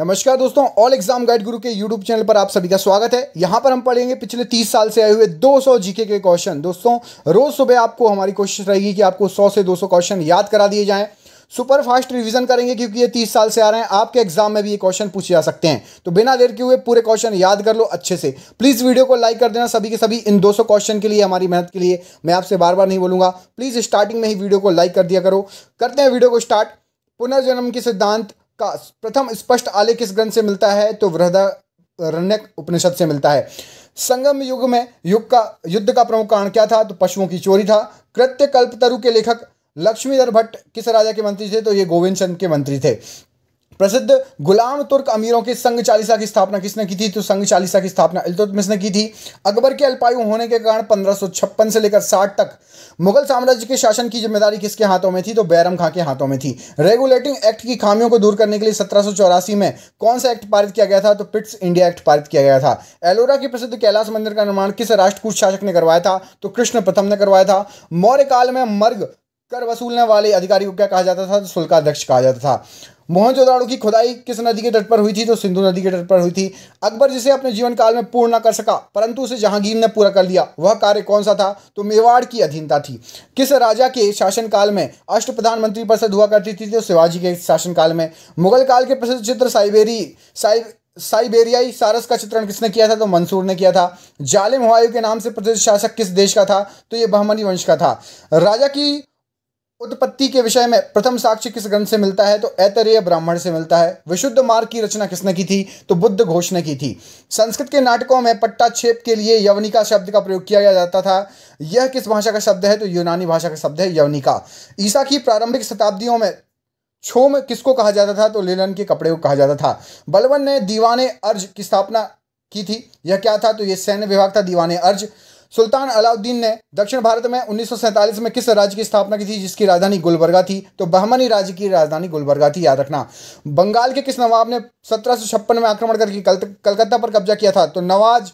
नमस्कार दोस्तों all exam guide गुरु के यूट्यूब चैनल पर आप सभी का स्वागत है यहां पर हम पढ़ेंगे पिछले 30 साल से आए हुए 200 जीके के क्वेश्चन दोस्तों रोज सुबह आपको हमारी कोशिश रहेगी कि आपको 100 से 200 क्वेश्चन याद करा दिए जाएं सुपर फास्ट रिवीजन करेंगे क्योंकि ये 30 साल से आ रहे हैं आपके एग्जाम में भी ये क्वेश्चन पूछे जा सकते हैं तो बिना देर के हुए पूरे क्वेश्चन याद कर लो अच्छे से प्लीज़ वीडियो को लाइक कर देना सभी के सभी इन 200 क्वेश्चन के लिए हमारी मेहनत के लिए मैं आपसे बार बार नहीं बोलूंगा प्लीज़ स्टार्टिंग में ही वीडियो को लाइक कर दिया करो करते हैं वीडियो को स्टार्ट पुनर्जन्म के सिद्धांत का प्रथम स्पष्ट आलेख किस ग्रंथ से मिलता है तो वृद्धारण्यक उपनिषद से मिलता है संगम युग में युग का युद्ध का प्रमुख कारण क्या था तो पशुओं की चोरी था कृत्य कल्पतरु के लेखक लक्ष्मीधर भट्ट किस राजा के मंत्री थे तो ये गोविंद चंद के मंत्री थे प्रसिद्ध गुलाम तुर्क अमीरों के संघ चालीसा की स्थापना किसने की थी तो संघ चालीसा की स्थापना इल्तुतमिश ने की थी अकबर के अल्पायु होने के कारण पंद्रह से लेकर साठ तक मुगल साम्राज्य के शासन की जिम्मेदारी किसके हाथों में थी तो बैरम खां के हाथों में थी रेगुलेटिंग एक्ट की खामियों को दूर करने के लिए सत्रह में कौन सा एक्ट पारित किया गया था तो पिट्स इंडिया एक्ट पारित किया गया था एलोरा के प्रसिद्ध कैलाश मंदिर का निर्माण किस राष्ट्रकूट शासक ने करवाया था तो कृष्ण प्रथम ने करवाया था मौर्य काल में मर्ग कर वसूलने वाले अधिकारी को क्या कहा जाता था तो सुल्काध्यक्ष कहा जाता था मोहनजोदाड़ो की खुदाई किस नदी के तट पर हुई थी तो सिंधु नदी के तट पर हुई थी अकबर जिसे अपने जीवन काल में पूर्ण ना कर सका परंतु उसे जहांगीर ने पूरा कर लिया वह कार्य कौन सा था तो मेवाड़ की अधीनता थी किस राजा के शासनकाल में अष्ट प्रधानमंत्री परिषद हुआ करती थी तो शिवाजी के शासनकाल में मुगल काल के प्रसिद्ध चित्र साइबेरी साइब साइबेरियाई सारस का चित्रण किसने किया था तो मंसूर ने किया था जालिम हुआ के नाम से प्रसिद्ध शासक किस देश का था तो ये बहमनी वंश का था राजा की उत्पत्ति के विषय में प्रथम साक्ष्य किस ग्रंथ से मिलता है तो ऐतरेय ब्राह्मण से मिलता है विशुद्ध मार्ग की रचना किसने की थी तो बुद्ध घोष ने की थी संस्कृत के नाटकों में पट्टा छेप के लिए यवनिका शब्द का प्रयोग किया जाता था यह किस भाषा का शब्द है तो यूनानी भाषा का शब्द है यवनिका ईसा की प्रारंभिक शताब्दियों में छोम किसको कहा जाता था तो लेलन के कपड़े को कहा जाता था बलवन ने दीवाने अर्ज की स्थापना की थी यह क्या था तो यह सैन्य विभाग था दीवाने अर्ज सुल्तान अलाउद्दीन ने दक्षिण भारत में उन्नीस में किस राज्य की स्थापना की थी जिसकी राजधानी गुलबर्गा थी तो बहमनी राज्य की राजधानी गुलबर्गा थी याद रखना बंगाल के किस नवाब ने सत्रह में आक्रमण करके कलकत्ता पर कब्जा किया था तो नवाज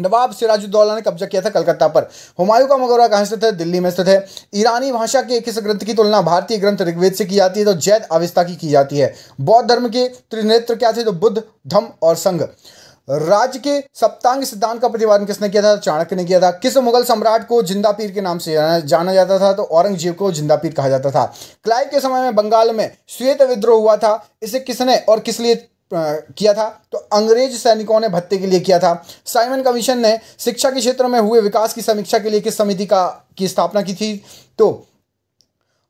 नवाब सिराजुद्दौला ने कब्जा किया था कलकत्ता पर हुमायूं का मकबरा कहाँ स्थित है दिल्ली में स्थित है ईरानी भाषा के किस ग्रंथ की तुलना भारतीय ग्रंथ ऋग्वेद से की जाती है तो जैद अविस्ता की की जाती है बौद्ध धर्म के त्रिनेत्र क्या थे तो बुद्ध धम और संघ राज्य के सप्तांग सिद्धांत का प्रतिपादन किसने किया था चाणक्य ने किया था किस मुगल सम्राट को जिंदा पीर के नाम से जाना जाता था तो औरंगजेब को जिंदा पीर कहा जाता था क्लाइव के समय में बंगाल में श्वेत विद्रोह हुआ था इसे किसने और किस लिए किया था तो अंग्रेज सैनिकों ने भत्ते के लिए किया था साइमन कमीशन ने शिक्षा के क्षेत्र में हुए विकास की समीक्षा के लिए किस समिति का की स्थापना की थी तो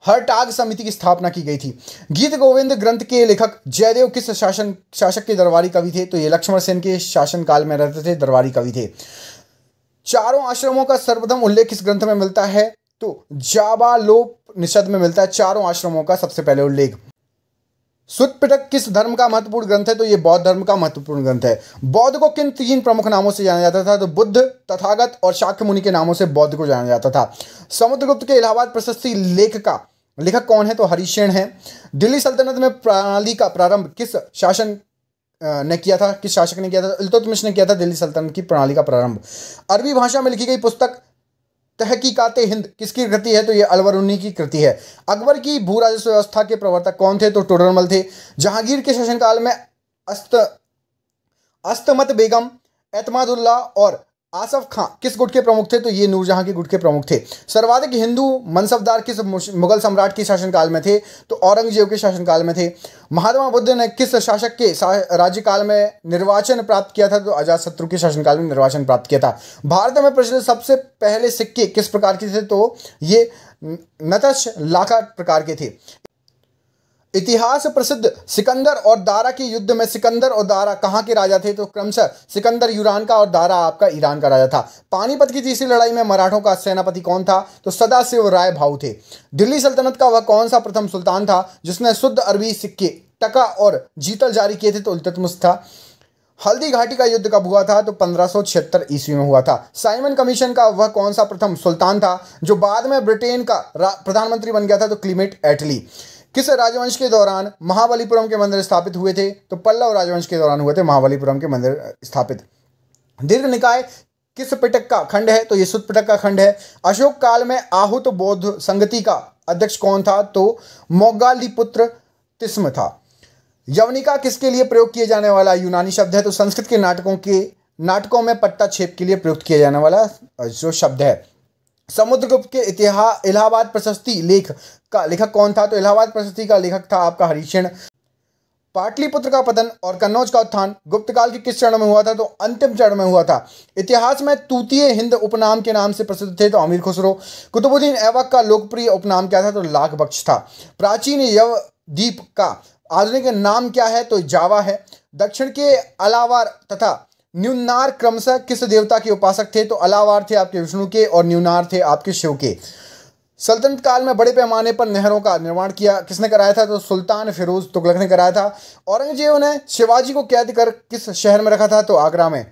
हरटाग समिति की स्थापना की गई थी गीत गोविंद ग्रंथ के लेखक जयदेव किस शासन शासक के दरबारी कवि थे तो ये लक्ष्मण सेन के शासनकाल में रहते थे दरबारी कवि थे चारों आश्रमों का सर्वप्रथम उल्लेख इस ग्रंथ में मिलता है तो जाबालोप निषद में मिलता है चारों आश्रमों का सबसे पहले उल्लेख सुत्पिटक किस धर्म का महत्वपूर्ण ग्रंथ है तो ये बौद्ध धर्म का महत्वपूर्ण ग्रंथ है बौद्ध को किन तीन प्रमुख नामों से जाना जाता था तो बुद्ध तथागत और शाक्य मुनि के नामों से बौद्ध को जाना जाता था समुद्रगुप्त के इलाहाबाद प्रशस्ति लेख का लेखक कौन है तो हरीशेन है दिल्ली सल्तनत में प्रणाली का प्रारंभ किस शासन ने किया था किस शासक ने किया था इल्तुतमिश ने किया था दिल्ली सल्तनत की प्रणाली का प्रारंभ अरबी भाषा में लिखी गई पुस्तक तहकीकात हिंद किसकी कृति है तो ये उन्नी की कृति है अकबर की भू राजस्व व्यवस्था के प्रवर्तक कौन थे तो टोडरमल थे जहांगीर के शासनकाल में अस्त अस्तमत बेगम एतमादुल्ला और आसफ खां किस गुट के प्रमुख थे तो ये नूरजहां के गुट के प्रमुख थे सर्वाधिक हिंदू मनसबदार किस मुगल सम्राट के शासनकाल में थे तो औरंगजेब के शासनकाल में थे महात्मा बुद्ध ने किस शासक के राज्यकाल में निर्वाचन प्राप्त किया था तो अजात शत्रु के शासनकाल में निर्वाचन प्राप्त किया था भारत में प्रचलित सबसे पहले सिक्के किस प्रकार के थे तो ये नतश लाखा प्रकार के थे इतिहास प्रसिद्ध सिकंदर और दारा के युद्ध में सिकंदर और दारा कहाँ के राजा थे तो क्रमशः सिकंदर यूरान का और दारा आपका ईरान का राजा था पानीपत की तीसरी लड़ाई में मराठों का सेनापति कौन था तो सदाशिव राय भाऊ थे दिल्ली सल्तनत का वह कौन सा प्रथम सुल्तान था जिसने शुद्ध अरबी सिक्के टका और जीतल जारी किए थे तो उल्ततमस था हल्दी घाटी का युद्ध कब हुआ था तो पंद्रह ईस्वी में हुआ था साइमन कमीशन का वह कौन सा प्रथम सुल्तान था जो बाद में ब्रिटेन का प्रधानमंत्री बन गया था तो क्लीमेट एटली किस राजवंश के दौरान महाबलीपुरम के मंदिर स्थापित हुए थे तो पल्लव राजवंश के दौरान हुए थे महाबलीपुरम के मंदिर स्थापित दीर्घ निकाय किस पिटक का खंड है तो ये सुत पिटक का खंड है अशोक काल में आहुत बौद्ध संगति का अध्यक्ष कौन था तो पुत्र तिस्म था यवनिका किसके लिए प्रयोग किए जाने वाला यूनानी शब्द है तो संस्कृत के नाटकों के नाटकों में पट्टा छेप के लिए प्रयुक्त किया जाने वाला जो शब्द है समुद्रगुप्त के इतिहास इलाहाबाद प्रशस्ति लेख का लेखक कौन था तो इलाहाबाद प्रशस्ति का लेखक था आपका हरिशण पाटलिपुत्र का पतन और कन्नौज का उत्थान गुप्त काल के किस चरण में हुआ था तो अंतिम चरण में हुआ था इतिहास में तूतीय हिंद उपनाम के नाम से प्रसिद्ध थे तो अमीर खुसरो कुतुबुद्दीन ऐबक का लोकप्रिय उपनाम क्या था तो लाख बख्श था प्राचीन यव द्वीप का आधुनिक नाम क्या है तो जावा है दक्षिण के अलावार तथा न्यूनार क्रमशः किस देवता के उपासक थे तो अलावार थे आपके विष्णु के और न्यूनार थे आपके शिव के सल्तनत काल में बड़े पैमाने पर नहरों का निर्माण किया किसने कराया था तो सुल्तान फिरोज तुगलक ने कराया था औरंगजेब ने शिवाजी को कैद कर किस शहर में रखा था तो आगरा में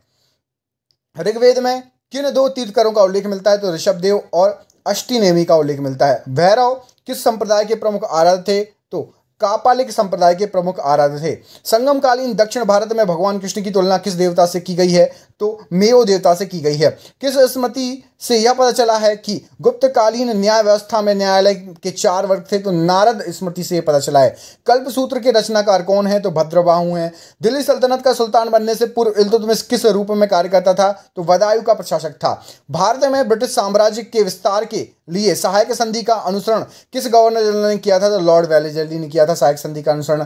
ऋग्वेद में किन दो तीर्थकरों का उल्लेख मिलता है तो ऋषभदेव और अष्टिनेमी का उल्लेख मिलता है भैरव किस संप्रदाय के प्रमुख आराध्य थे तो कापालिक संप्रदाय के प्रमुख आराध्य थे संगमकालीन दक्षिण भारत में भगवान कृष्ण की तुलना किस देवता से की गई है तो मेयो देवता से की गई है किस स्मृति से यह पता चला है कि गुप्तकालीन न्याय व्यवस्था में न्यायालय के चार वर्ग थे तो नारद स्मृति से पता चला है कल्प सूत्र के रचनाकार कौन है तो भद्रबाहु हैं दिल्ली सल्तनत का सुल्तान बनने से पूर्व इल्तुतमिश किस रूप में कार्य करता था तो वदायु का प्रशासक था भारत में ब्रिटिश साम्राज्य के विस्तार के लिए सहायक संधि का अनुसरण किस गवर्नर जनरल ने किया था तो लॉर्ड वेलेजली ने किया था सहायक संधि का अनुसरण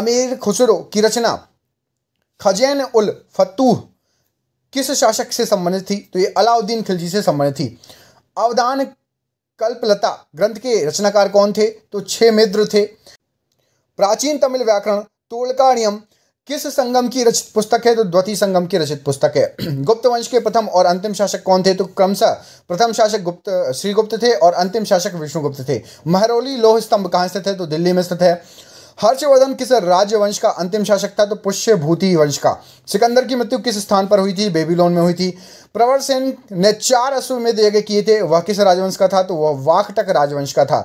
अमीर खुसरो की रचना खजैन उल फतूह किस शासक से संबंधित थी तो ये अलाउद्दीन खिलजी से संबंधित थी अवदान कल्पलता ग्रंथ के रचनाकार कौन थे तो छे मित्र थे प्राचीन तमिल व्याकरण तोड़काणियम किस संगम की रचित पुस्तक है तो द्वती संगम की रचित पुस्तक है गुप्त वंश के प्रथम और अंतिम शासक कौन थे तो क्रमशः प्रथम शासक गुप्त श्रीगुप्त थे और अंतिम शासक विष्णुगुप्त थे महरौली लोह स्तंभ कहाँ स्थित है तो दिल्ली में स्थित है हर्षवर्धन किस राज्यवंश का अंतिम शासक था तो पुष्यभूति वंश का सिकंदर की मृत्यु किस स्थान पर हुई थी बेबीलोन में हुई थी प्रवर सेन ने चार अश्वमेध यज्ञ किए थे वह किस राजवंश का था तो वह वाकटक राजवंश का था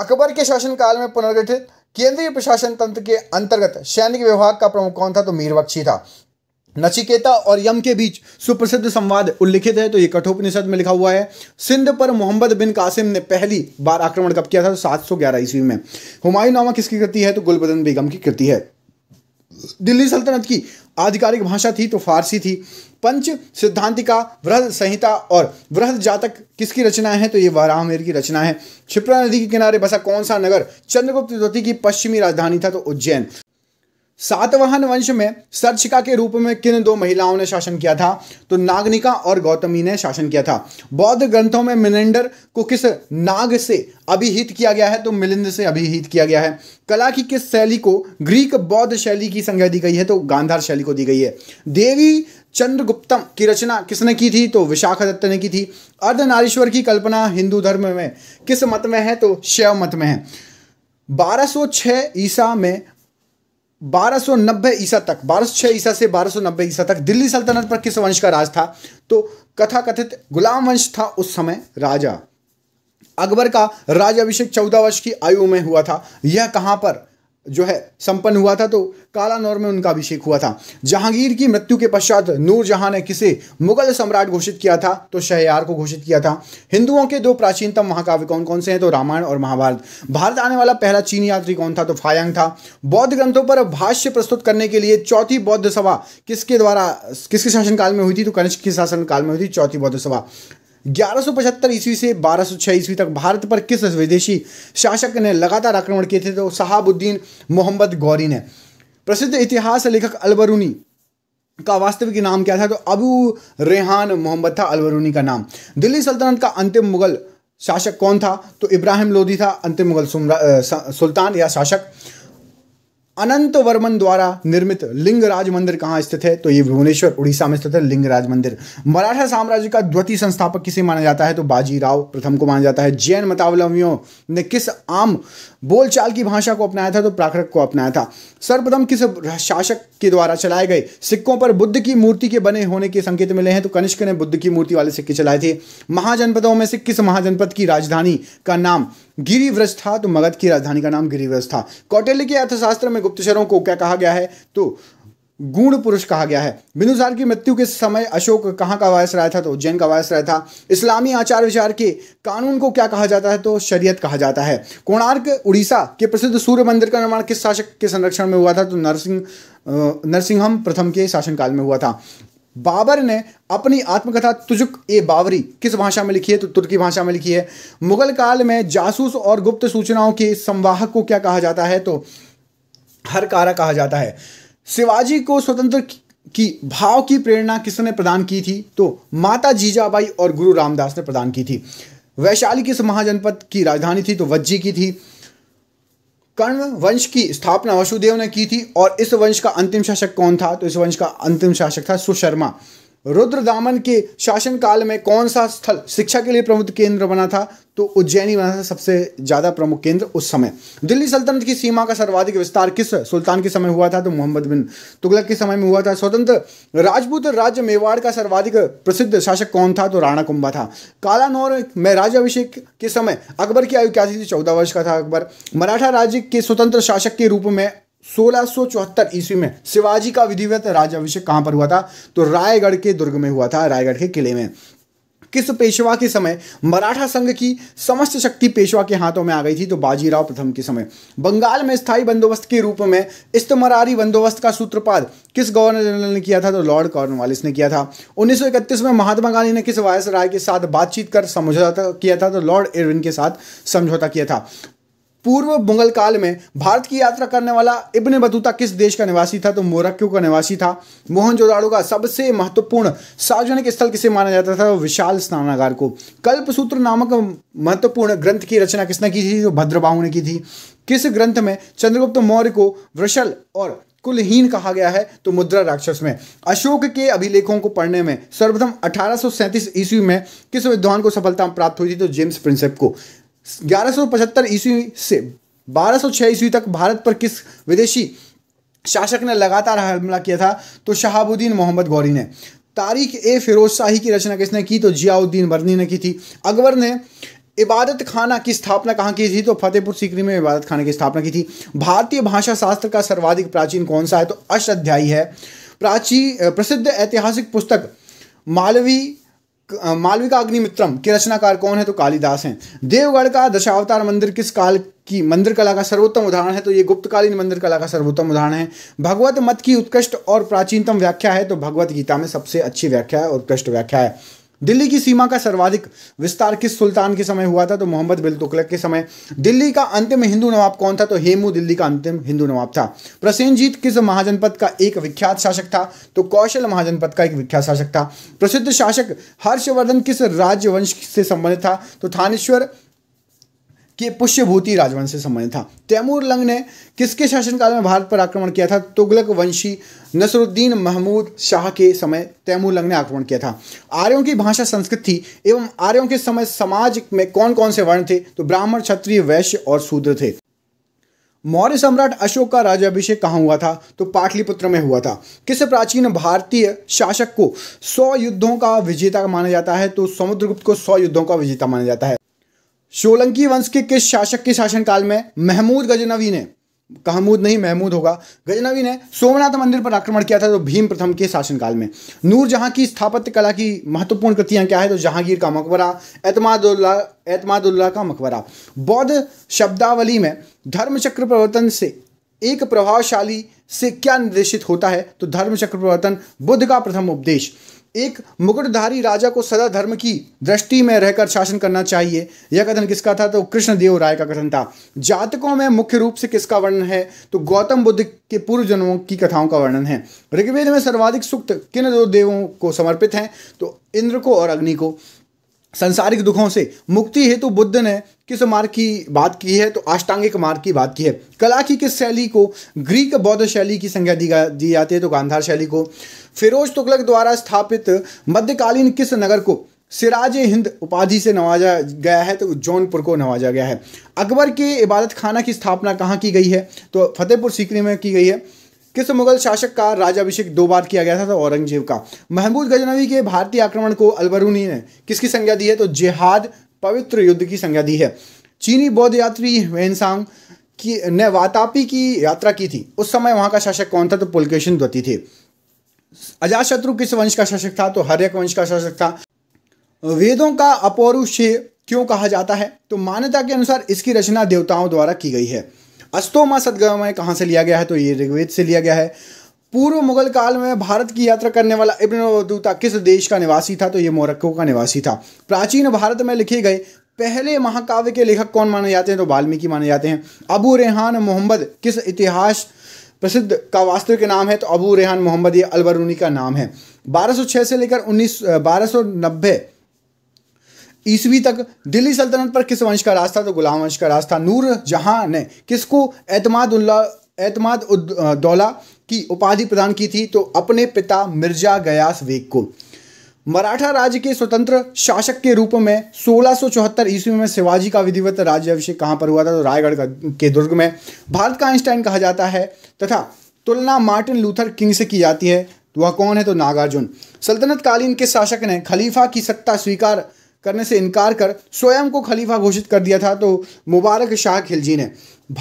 अकबर के शासनकाल में पुनर्गठित केंद्रीय प्रशासन तंत्र के अंतर्गत सैनिक विभाग का प्रमुख कौन था तो मीरबक्शी था नचिकेता और यम के बीच सुप्रसिद्ध संवाद उल्लिखित है तो ये कठोपनिषद में लिखा हुआ है सिंध पर मोहम्मद बिन कासिम ने पहली बार आक्रमण कब किया था तो सात सौ ग्यारह ईस्वी में हुमायूं नामा किसकी कृति है तो गुलबदन बेगम की कृति है दिल्ली सल्तनत की आधिकारिक भाषा थी तो फारसी थी पंच सिद्धांतिका वृहद संहिता और वृहद जातक किसकी रचना है तो ये वराहमेर की रचना है क्षिप्रा नदी के किनारे बसा कौन सा नगर चंद्रगुप्त द्वितीय की पश्चिमी राजधानी था तो उज्जैन सातवाहन वंश में सर्चिका के रूप में किन दो महिलाओं ने शासन किया था तो नागनिका और गौतमी ने शासन किया था बौद्ध ग्रंथों में मिलिंडर को किस नाग से अभिहित किया गया है तो मिलिंद से अभिहित किया गया है कला की किस शैली को ग्रीक बौद्ध शैली की संज्ञा दी गई है तो गांधार शैली को दी गई है देवी चंद्रगुप्तम की रचना किसने की थी तो विशाखा दत्त ने की थी अर्धनारीश्वर की कल्पना हिंदू धर्म में किस मत में है तो शैव मत में है 1206 ईसा में 1290 ईसा तक 1206 ईसा से 1290 ईसा तक दिल्ली सल्तनत पर किस वंश का राज था तो कथा कथित गुलाम वंश था उस समय राजा अकबर का राज अभिषेक चौदह वर्ष की आयु में हुआ था यह कहां पर जो है संपन्न हुआ था तो कालानौर में उनका अभिषेक हुआ था जहांगीर की मृत्यु के पश्चात नूरजहां ने किसे मुगल सम्राट घोषित किया था तो शहयार को घोषित किया था हिंदुओं के दो प्राचीनतम महाकाव्य कौन कौन से हैं तो रामायण और महाभारत भारत आने वाला पहला चीनी यात्री कौन था तो फायांग था बौद्ध ग्रंथों पर भाष्य प्रस्तुत करने के लिए चौथी बौद्ध सभा किसके द्वारा किसके शासनकाल में हुई थी तो कनिष्क के शासनकाल में हुई थी चौथी बौद्ध सभा ग्यारह ईस्वी से बारह ईस्वी तक भारत पर किस विदेशी शासक ने लगातार आक्रमण किए थे तो शहाबुद्दीन मोहम्मद गौरी ने प्रसिद्ध इतिहास लेखक अलबरूनी का वास्तविक नाम क्या था तो अबू रेहान मोहम्मद था अलबरूनी का नाम दिल्ली सल्तनत का अंतिम मुगल शासक कौन था तो इब्राहिम लोधी था अंतिम मुगल सुल्तान या शासक अनंत वर्मन द्वारा निर्मित लिंगराज मंदिर कहाँ स्थित है तो ये भुवनेश्वर उड़ीसा में स्थित है लिंगराज मंदिर मराठा साम्राज्य का द्वितीय संस्थापक किसे माना जाता है तो बाजीराव प्रथम को माना जाता है जैन मतावलंबियों ने किस आम बोलचाल की भाषा को अपनाया था तो प्राकृत को अपनाया था सर्वप्रथम किस शासक के द्वारा चलाए गए सिक्कों पर बुद्ध की मूर्ति के बने होने के संकेत मिले हैं तो कनिष्क ने बुद्ध की मूर्ति वाले सिक्के चलाए थे महाजनपदों में से किस महाजनपद की राजधानी का नाम गिरिव्रज था तो मगध की राजधानी का नाम गिरिव्रज था कौटिल्य के अर्थशास्त्र में गुप्तचरों को क्या कहा गया है तो गुण पुरुष कहा गया है बिंदुसार की मृत्यु के समय अशोक कहाँ का वायस रहा था तो उज्जैन का वायस रहा था इस्लामी आचार विचार के कानून को क्या कहा जाता है तो शरीयत कहा जाता है कोणार्क उड़ीसा के प्रसिद्ध सूर्य मंदिर का निर्माण किस शासक के संरक्षण में हुआ था तो नरसिंह नरसिंहम प्रथम के शासनकाल में हुआ था बाबर ने अपनी आत्मकथा तुजुक ए बावरी किस भाषा में लिखी है तो तुर्की भाषा में लिखी है मुगल काल में जासूस और गुप्त सूचनाओं के संवाहक को क्या कहा जाता है तो हर कारा कहा जाता है शिवाजी को स्वतंत्र की भाव की प्रेरणा किसने प्रदान की थी तो माता जीजाबाई और गुरु रामदास ने प्रदान की थी वैशाली किस महाजनपद की राजधानी थी तो वज्जी की थी कर्ण वंश की स्थापना वसुदेव ने की थी और इस वंश का अंतिम शासक कौन था तो इस वंश का अंतिम शासक था सुशर्मा रुद्रदामन के शासनकाल में कौन सा स्थल शिक्षा के लिए प्रमुख केंद्र बना था तो उज्जैनी बना था सबसे ज़्यादा प्रमुख केंद्र उस समय दिल्ली सल्तनत की सीमा का सर्वाधिक विस्तार किस सुल्तान के समय हुआ था तो मोहम्मद बिन तुगलक के समय में हुआ था स्वतंत्र राजपूत राज्य मेवाड़ का सर्वाधिक प्रसिद्ध शासक कौन था तो राणा कुंभा था कालानौर में राजाभिषेक के समय अकबर की आयु क्या थी चौदह वर्ष का था अकबर मराठा राज्य के स्वतंत्र शासक के रूप में सोलह ईस्वी में शिवाजी का विधिवत राजाभिषेक कहां पर हुआ था तो रायगढ़ के दुर्ग में हुआ था रायगढ़ के किले में किस पेशवा के समय मराठा संघ की समस्त शक्ति पेशवा के हाथों में आ गई थी तो बाजीराव प्रथम के समय बंगाल में स्थायी बंदोबस्त के रूप में इस्तमरारी बंदोबस्त का सूत्रपात किस गवर्नर जनरल ने किया था तो लॉर्ड कॉर्नवालिस ने किया था 1931 में महात्मा गांधी ने किस वायस राय के साथ बातचीत कर समझौता किया था तो लॉर्ड इरविन के साथ समझौता किया था पूर्व मुगल काल में भारत की यात्रा करने वाला इब्न बतूता किस देश का निवासी था तो मोरक्यू का निवासी था मोहनजोदाड़ो का सबसे महत्वपूर्ण सार्वजनिक स्थल किसे माना जाता था विशाल स्नानागार को कल्पसूत्र नामक महत्वपूर्ण ग्रंथ की रचना किसने की थी तो भद्रबाहू ने की थी किस ग्रंथ में चंद्रगुप्त मौर्य को वृषल और कुलहीन कहा गया है तो मुद्रा राक्षस में अशोक के अभिलेखों को पढ़ने में सर्वप्रथम अठारह ईस्वी में किस विद्वान को सफलता प्राप्त हुई थी तो जेम्स प्रिंसेप को ग्यारह ईस्वी से 1206 ईस्वी तक भारत पर किस विदेशी शासक ने लगातार हमला किया था तो शहाबुद्दीन मोहम्मद गौरी ने तारीख ए फिरोज शाही की रचना किसने की तो जियाउद्दीन बर्नी ने की थी अकबर ने इबादत खाना की स्थापना कहाँ की थी तो फतेहपुर सीकरी में इबादत खाना की स्थापना की थी भारतीय भाषा शास्त्र का सर्वाधिक प्राचीन कौन सा है तो अष्टाध्यायी है प्राची प्रसिद्ध ऐतिहासिक पुस्तक मालवी मालविका अग्निमित्रम के रचनाकार कौन है तो कालिदास हैं देवगढ़ का दशावतार मंदिर किस काल की मंदिर कला का सर्वोत्तम उदाहरण है तो ये गुप्तकालीन मंदिर कला का सर्वोत्तम उदाहरण है भगवत मत की उत्कृष्ट और प्राचीनतम व्याख्या है तो भगवत गीता में सबसे अच्छी व्याख्या है उत्कृष्ट व्याख्या है दिल्ली की सीमा का सर्वाधिक विस्तार किस सुल्तान के समय हुआ था तो मोहम्मद बिल तुकलक के समय दिल्ली का अंतिम हिंदू नवाब कौन था तो हेमू दिल्ली का अंतिम हिंदू नवाब था प्रसेंजीत किस महाजनपद का एक विख्यात शासक था तो कौशल महाजनपद का एक विख्यात शासक था प्रसिद्ध शासक हर्षवर्धन किस राज्यवंश से संबंधित था तो थानेश्वर कि पुष्यभूति राजवंश से संबंधित था तैमूर लंग ने किसके शासनकाल में भारत पर आक्रमण किया था तुगलक वंशी नसरुद्दीन महमूद शाह के समय तैमूर लंग ने आक्रमण किया था आर्यों की भाषा संस्कृत थी एवं आर्यों के समय समाज में कौन कौन से वर्ण थे तो ब्राह्मण क्षत्रिय वैश्य और शूद्र थे मौर्य सम्राट अशोक का राज्याभिषेक कहाँ हुआ था तो पाटलिपुत्र में हुआ था किस प्राचीन भारतीय शासक को सौ युद्धों का विजेता माना जाता है तो समुद्रगुप्त को सौ युद्धों का विजेता माना जाता है सोलंकी वंश के किस शासक के शासनकाल में महमूद गजनवी ने कहमूद नहीं महमूद होगा गजनवी ने सोमनाथ मंदिर पर आक्रमण किया था तो भीम प्रथम के शासनकाल में नूर जहां की स्थापत्य कला की महत्वपूर्ण कृतियां क्या है तो जहांगीर का मकबरा एतमादुल्ला एतमादुल्ला का मकबरा बौद्ध शब्दावली में धर्मचक्र प्रवर्तन से एक प्रभावशाली से क्या निर्देशित होता है तो धर्मचक्र प्रवर्तन बुद्ध का प्रथम उपदेश एक मुकुटधारी राजा को सदा धर्म की दृष्टि में रहकर शासन करना चाहिए यह कथन किसका था तो कृष्णदेव राय का कथन था जातकों में मुख्य रूप से किसका वर्णन है तो गौतम बुद्ध के पूर्व जन्मों की कथाओं का वर्णन है ऋग्वेद में सर्वाधिक सुक्त किन दो देवों को समर्पित हैं तो इंद्र को और अग्नि को संसारिक दुखों से मुक्ति हेतु बुद्ध ने किस मार्ग की बात की है तो अष्टांगिक मार्ग की बात की है कला की किस शैली को ग्रीक बौद्ध शैली की संज्ञा दी दी जाती है तो गांधार शैली को फिरोज तुगलक द्वारा स्थापित मध्यकालीन किस नगर को सिराज हिंद उपाधि से नवाजा गया है तो जौनपुर को नवाजा गया है अकबर के इबादत खाना की स्थापना कहाँ की गई है तो फतेहपुर सीकरी में की गई है किस मुगल शासक का राजाभिषेक दो बार किया गया था तो औरंगजेब का महमूद गजनवी के भारतीय आक्रमण को अलबरूनी ने किसकी संज्ञा दी है तो जिहाद पवित्र युद्ध की संज्ञा दी है चीनी बौद्ध यात्री वेनसांग की ने वातापी की यात्रा की थी उस समय वहां का शासक कौन था तो पुलकेशन द्वती थे अजाशत्रु किस वंश का शासक था तो हर्यक वंश का शासक था वेदों का अपौरुष क्यों कहा जाता है तो मान्यता के अनुसार इसकी रचना देवताओं द्वारा की गई है अस्तोमा सदगमय कहाँ से लिया गया है तो ये ऋग्वेद से लिया गया है पूर्व मुगल काल में भारत की यात्रा करने वाला इब्न बतूता किस देश का निवासी था तो ये मोरक्को का निवासी था प्राचीन भारत में लिखे गए पहले महाकाव्य के लेखक कौन माने जाते हैं तो वाल्मीकि माने जाते हैं अबू रेहान मोहम्मद किस इतिहास प्रसिद्ध का वास्तविक नाम है तो अबू रेहान मोहम्मद ये अलबरूनी का नाम है 1206 से लेकर 19 1290 ईस्वी तक दिल्ली सल्तनत पर किस वंश का राज था तो गुलाम वंश का राज था नूर जहाँ ने किसको एतमाद एतमाद दौला की उपाधि प्रदान की थी तो अपने पिता मिर्जा गयास वेग को मराठा राज्य के स्वतंत्र शासक के रूप में 1674 ईस्वी में शिवाजी का विधिवत राज्याभिषेक कहाँ पर हुआ था तो रायगढ़ के दुर्ग में भारत का आइंस्टाइन कहा जाता है तथा तुलना मार्टिन लूथर किंग से की जाती है वह कौन है तो नागार्जुन सल्तनत कालीन के शासक ने खलीफा की सत्ता स्वीकार करने से इनकार कर स्वयं को खलीफा घोषित कर दिया था तो मुबारक शाह खिलजी ने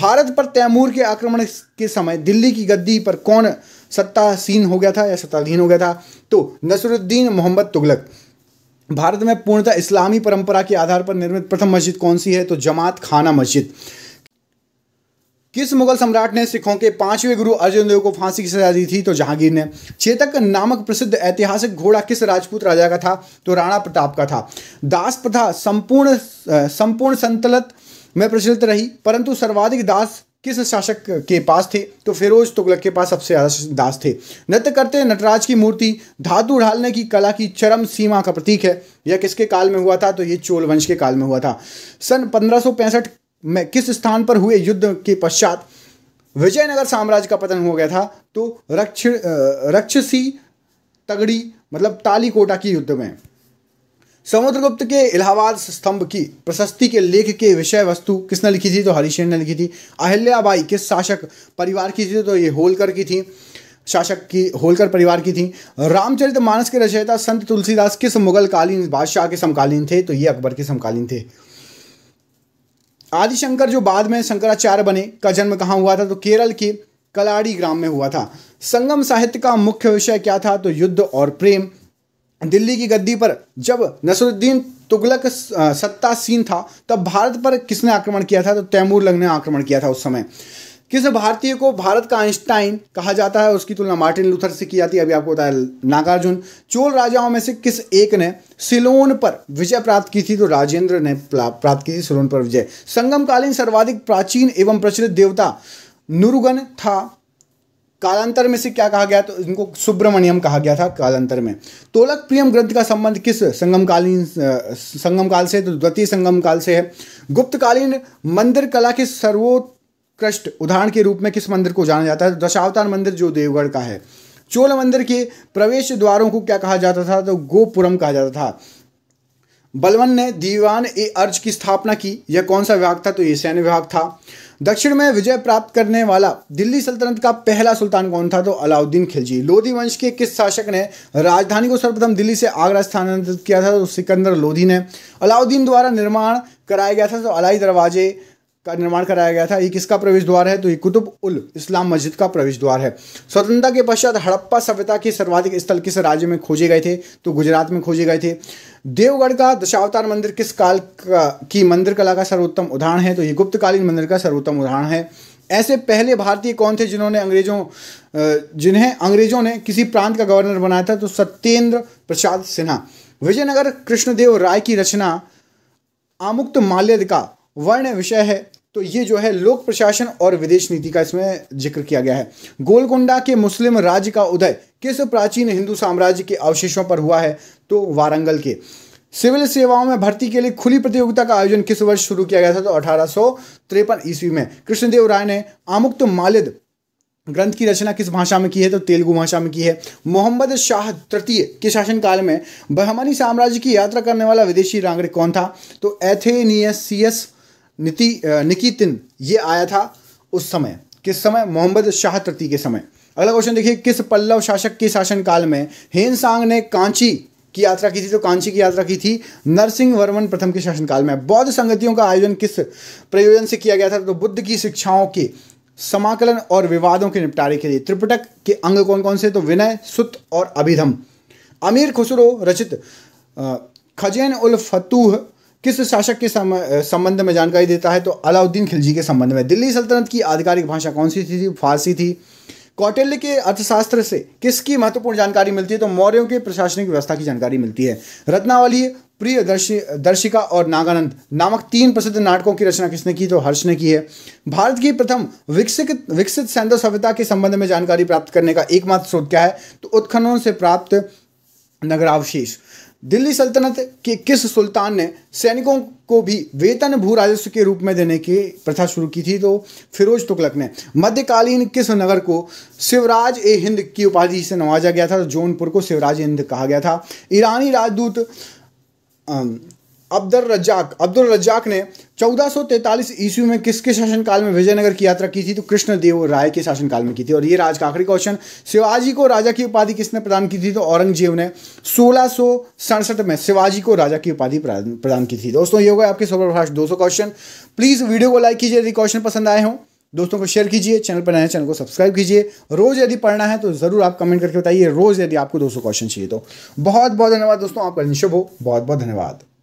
भारत पर तैमूर के आक्रमण के समय दिल्ली की गद्दी पर कौन सत्तासीन हो गया था या सत्ताधीन हो गया था तो नसरुद्दीन मोहम्मद तुगलक भारत में पूर्णतः इस्लामी परंपरा के आधार पर निर्मित प्रथम मस्जिद कौन सी है तो जमात खाना मस्जिद किस मुगल सम्राट ने सिखों के पांचवें गुरु अर्जुन देव को फांसी की सजा दी थी तो जहांगीर ने चेतक नामक प्रसिद्ध ऐतिहासिक घोड़ा किस राजपूत राजा का था तो राणा प्रताप का था दास प्रथा संपूर्ण संपूर्ण संतलत में प्रचलित रही परंतु सर्वाधिक दास किस शासक के पास थे तो फिरोज तुगलक के पास सबसे ज़्यादा दास थे नृत्य करते नटराज की मूर्ति धातु ढालने की कला की चरम सीमा का प्रतीक है यह किसके काल में हुआ था तो यह चोल वंश के काल में हुआ था सन पंद्रह में किस स्थान पर हुए युद्ध के पश्चात विजयनगर साम्राज्य का पतन हो गया था तो रक्ष रक्षसी तगड़ी मतलब तालीकोटा की युद्ध में समुद्रगुप्त के इलाहाबाद स्तंभ की प्रशस्ति के लेख के विषय वस्तु किसने लिखी थी तो हरिशेन ने लिखी थी अहिल्याबाई किस शासक परिवार की थी तो ये होलकर की थी शासक की होलकर परिवार की थी रामचरित मानस के रचयिता संत तुलसीदास किस मुगल कालीन बादशाह के समकालीन थे तो ये अकबर के समकालीन थे आदिशंकर जो बाद में शंकराचार्य बने का जन्म कहाँ हुआ था तो केरल के कलाड़ी ग्राम में हुआ था संगम साहित्य का मुख्य विषय क्या था तो युद्ध और प्रेम दिल्ली की गद्दी पर जब नसरुद्दीन तुगलक सत्तासीन था तब भारत पर किसने आक्रमण किया था तो तैमूर लंग ने आक्रमण किया था उस समय किस भारतीय को भारत का आइंस्टाइन कहा जाता है उसकी तुलना मार्टिन लूथर से की जाती है अभी आपको बताया नागार्जुन चोल राजाओं में से किस एक ने सिलोन पर विजय प्राप्त की थी तो राजेंद्र ने प्राप्त की थी सिलोन पर विजय संगमकालीन सर्वाधिक प्राचीन एवं प्रचलित देवता नुरुगन था कालांतर में से क्या कहा गया तो इनको सुब्रमण्यम कहा गया था कालांतर में तोलक प्रियम ग्रंथ का संबंध किस संगमकालीन संगम काल से तो द्वितीय संगम काल से है गुप्तकालीन मंदिर कला के सर्वोत्त उत्कृष्ट उदाहरण के रूप में किस मंदिर को जाना जाता है तो दशावतार मंदिर जो देवगढ़ का है चोल मंदिर के प्रवेश द्वारों को क्या कहा जाता था तो गोपुरम कहा जाता था बलवन ने दीवान ए अर्ज की स्थापना की यह कौन सा विभाग था तो ये सैन्य विभाग था दक्षिण में विजय प्राप्त करने वाला दिल्ली सल्तनत का पहला सुल्तान कौन था तो अलाउद्दीन खिलजी लोधी वंश के किस शासक ने राजधानी को सर्वप्रथम दिल्ली से आगरा स्थानांतरित किया था तो सिकंदर लोधी ने अलाउद्दीन द्वारा निर्माण कराया गया था तो अलाई दरवाजे का निर्माण कराया गया था ये किसका प्रवेश द्वार है तो ये कुतुब उल इस्लाम मस्जिद का प्रवेश द्वार है स्वतंत्रता के पश्चात हड़प्पा सभ्यता के सर्वाधिक स्थल किस राज्य में खोजे गए थे तो गुजरात में खोजे गए थे देवगढ़ का दशावतार मंदिर किस काल का की मंदिर कला का सर्वोत्तम उदाहरण है तो ये गुप्तकालीन मंदिर का सर्वोत्तम उदाहरण है ऐसे पहले भारतीय कौन थे जिन्होंने अंग्रेजों जिन्हें अंग्रेजों ने किसी प्रांत का गवर्नर बनाया था तो सत्येंद्र प्रसाद सिन्हा विजयनगर कृष्णदेव राय की रचना आमुक्त माल्यद का वर्ण विषय है तो ये जो है लोक प्रशासन और विदेश नीति का इसमें जिक्र किया गया है गोलकोंडा के मुस्लिम राज्य का उदय किस प्राचीन हिंदू साम्राज्य के अवशेषों पर हुआ है तो वारंगल के सिविल सेवाओं में भर्ती के लिए खुली प्रतियोगिता का आयोजन किस वर्ष शुरू किया गया था तो अठारह ईस्वी में कृष्णदेव राय ने आमुक्त मालिद ग्रंथ की रचना किस भाषा में की है तो तेलुगु भाषा में की है मोहम्मद शाह तृतीय के शासनकाल में बहमानी साम्राज्य की यात्रा करने वाला विदेशी नागरिक कौन था तो एथेनियसियस निति निकितिन ये आया था उस समय किस समय मोहम्मद शाह तृतीय के समय अगला क्वेश्चन देखिए किस पल्लव शासक के शासनकाल में हेन सांग ने कांची की यात्रा की थी तो कांची की यात्रा की थी नरसिंह वर्मन प्रथम के शासनकाल में बौद्ध संगतियों का आयोजन किस प्रयोजन से किया गया था तो बुद्ध की शिक्षाओं के समाकलन और विवादों के निपटारे के लिए त्रिपुटक के अंग कौन कौन से तो विनय सुत और अभिधम अमीर खुसरो रचित खजैन उल फतूह किस शासक के संबंध में जानकारी देता है तो अलाउद्दीन खिलजी के संबंध में दिल्ली सल्तनत की आधिकारिक भाषा कौन सी थी फारसी थी कौटिल्य के अर्थशास्त्र से किसकी महत्वपूर्ण जानकारी मिलती है तो मौर्यों के प्रशासनिक व्यवस्था की जानकारी मिलती है रत्नावली प्रिय दर्शि दर्शिका और नागानंद नामक तीन प्रसिद्ध नाटकों की रचना किसने की तो हर्ष ने की है भारत की प्रथम विकसित विकसित सैंधव सभ्यता के संबंध में जानकारी प्राप्त करने का एकमात्र स्रोत क्या है तो उत्खननों से प्राप्त नगरावशेष दिल्ली सल्तनत के किस सुल्तान ने सैनिकों को भी वेतन भू राजस्व के रूप में देने की प्रथा शुरू की थी तो फिरोज तुगलक ने मध्यकालीन किस नगर को शिवराज ए हिंद की उपाधि से नवाजा गया था तो जौनपुर को शिवराज हिंद कहा गया था ईरानी राजदूत अब्दुल रज्जाक अब्दुल रज्जाक ने 1443 ईस्वी में किसके शासनकाल में विजयनगर की यात्रा की थी तो कृष्णदेव राय के शासनकाल में की थी और ये राज का आखिरी क्वेश्चन शिवाजी को राजा की उपाधि किसने प्रदान की थी तो औरंगजेब ने सोलह में शिवाजी को राजा की उपाधि प्रदान की थी दोस्तों ये होगा आपके सुपरफास्ट दो क्वेश्चन प्लीज़ वीडियो को लाइक कीजिए यदि क्वेश्चन पसंद आए हों दोस्तों को शेयर कीजिए चैनल पर नए चैनल को सब्सक्राइब कीजिए रोज़ यदि पढ़ना है तो ज़रूर आप कमेंट करके बताइए रोज़ यदि आपको 200 क्वेश्चन चाहिए तो बहुत बहुत धन्यवाद दोस्तों आपका निशुभ हो बहुत बहुत धन्यवाद